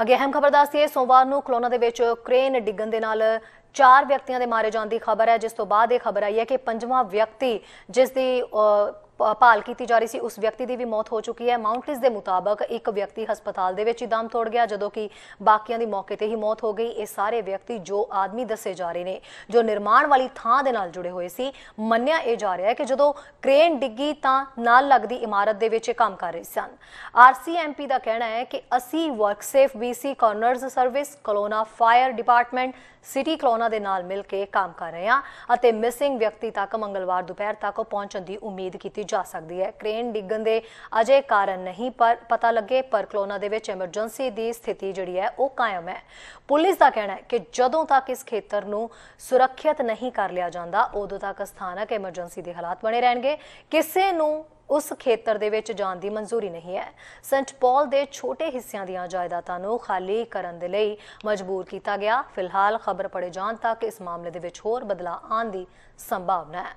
ਅੱਗੇ ਅਹਿਮ ਖਬਰ ਦੱਸਦੀ ਹੈ ਸੋਮਵਾਰ ਨੂੰ ਕਲੋਨਾ ਦੇ ਵਿੱਚ ਕ੍ਰੇਨ ਡਿੱਗਣ ਦੇ ਨਾਲ ਚਾਰ ਵਿਅਕਤੀਆਂ ਦੇ ਮਾਰੇ ਜਾਣ ਦੀ ਖਬਰ ਹੈ ਜਿਸ ਤੋਂ ਬਾਅਦ ਇਹ ਖਬਰ ਆਈ ਹੈ ਕਿ ਪੰਜਵਾਂ ਵਿਅਕਤੀ ਜਿਸ ਦੀ ਭਾਲ ਕੀਤੀ ਜਾ ਰਹੀ ਸੀ ਉਸ ਵਿਅਕਤੀ ਦੀ ਵੀ ਮੌਤ ਹੋ ਚੁੱਕੀ ਹੈ ਮਾਉਂਟਿਸ ਦੇ ਮੁਤਾਬਕ ਇੱਕ ਵਿਅਕਤੀ ਹਸਪਤਾਲ ਦੇ ਵਿੱਚ ਹੀ ਦਮ ਤੋੜ ਗਿਆ ਜਦੋਂ ਕਿ ਬਾਕੀਆਂ ਦੀ ਮੌਕੇ ਤੇ ਹੀ ਮੌਤ ਹੋ ਗਈ ਇਹ ਸਾਰੇ ਵਿਅਕਤੀ ਜੋ ਆਦਮੀ ਦੱਸੇ ਜਾ ਰਹੇ ਨੇ ਜੋ ਨਿਰਮਾਣ ਵਾਲੀ ਥਾਂ ਦੇ ਨਾਲ ਜੁੜੇ ਹੋਏ ਸੀ ਮੰਨਿਆ ਇਹ ਜਾ ਰਿਹਾ ਹੈ ਕਿ ਜਦੋਂ ਕ੍ਰੇਨ ਡਿੱਗੀ ਤਾਂ ਨਾਲ ਲੱਗਦੀ ਇਮਾਰਤ ਦੇ ਵਿੱਚ ਇਹ ਕੰਮ ਕਰ ਰਹੇ ਸਨ ਆਰਸੀਐਮਪੀ ਦਾ ਕਹਿਣਾ ਹੈ ਕਿ ਅਸੀਂ WorkSafe BC coroners service Kelowna fire department city Kelowna ਦੇ ਨਾਲ ਮਿਲ ਕੇ ਕੰਮ ਕਰ ਰਹੇ ਹਾਂ ਅਤੇ ਮਿਸਿੰਗ ਵਿਅਕਤੀ ਤੱਕ ਮੰਗਲਵਾਰ ਦੁਪਹਿਰ ਤੱਕ ਪਹੁੰਚਣ ਦੀ ਉਮੀਦ ਕੀਤੀ ਜਾ ਸਕਦੀ ਹੈ ਕ੍ਰੇਨ ਡਿੱਗਣ ਦੇ ਅਜੇ ਕਾਰਨ ਨਹੀਂ ਪਰ ਪਤਾ ਲੱਗੇ ਪਰ ਕਲੋਨਾ ਦੇ ਵਿੱਚ ਐਮਰਜੈਂਸੀ ਦੀ ਸਥਿਤੀ ਜਿਹੜੀ ਹੈ ਉਹ ਕਾਇਮ ਹੈ ਪੁਲਿਸ ਦਾ ਕਹਿਣਾ ਹੈ ਕਿ ਜਦੋਂ ਤੱਕ ਇਸ ਖੇਤਰ ਨੂੰ ਸੁਰੱਖਿਅਤ ਨਹੀਂ ਕਰ ਲਿਆ ਜਾਂਦਾ ਉਦੋਂ ਤੱਕ ਸਥਾਨਕ ਐਮਰਜੈਂਸੀ ਦੇ ਹਾਲਾਤ ਬਣੇ ਰਹਿਣਗੇ ਕਿਸੇ ਨੂੰ ਉਸ ਖੇਤਰ ਦੇ ਵਿੱਚ ਜਾਣ ਦੀ ਮਨਜ਼ੂਰੀ ਨਹੀਂ ਹੈ ਸੈਂਟ ਪੌਲ ਦੇ ਛੋਟੇ ਹਿੱਸਿਆਂ ਦੀਆਂ ਜਾਇਦਾਦਾਂ ਨੂੰ ਖਾਲੀ ਕਰਨ ਦੇ ਲਈ ਮਜਬੂਰ ਕੀਤਾ ਗਿਆ ਫਿਲਹਾਲ ਖਬਰ ਪੜੇ ਜਾਣ ਤੱਕ ਇਸ ਮਾਮਲੇ ਦੇ ਵਿੱਚ ਹੋਰ ਬਦਲਾਅ ਆਉਣ ਦੀ ਸੰਭਾਵਨਾ ਹੈ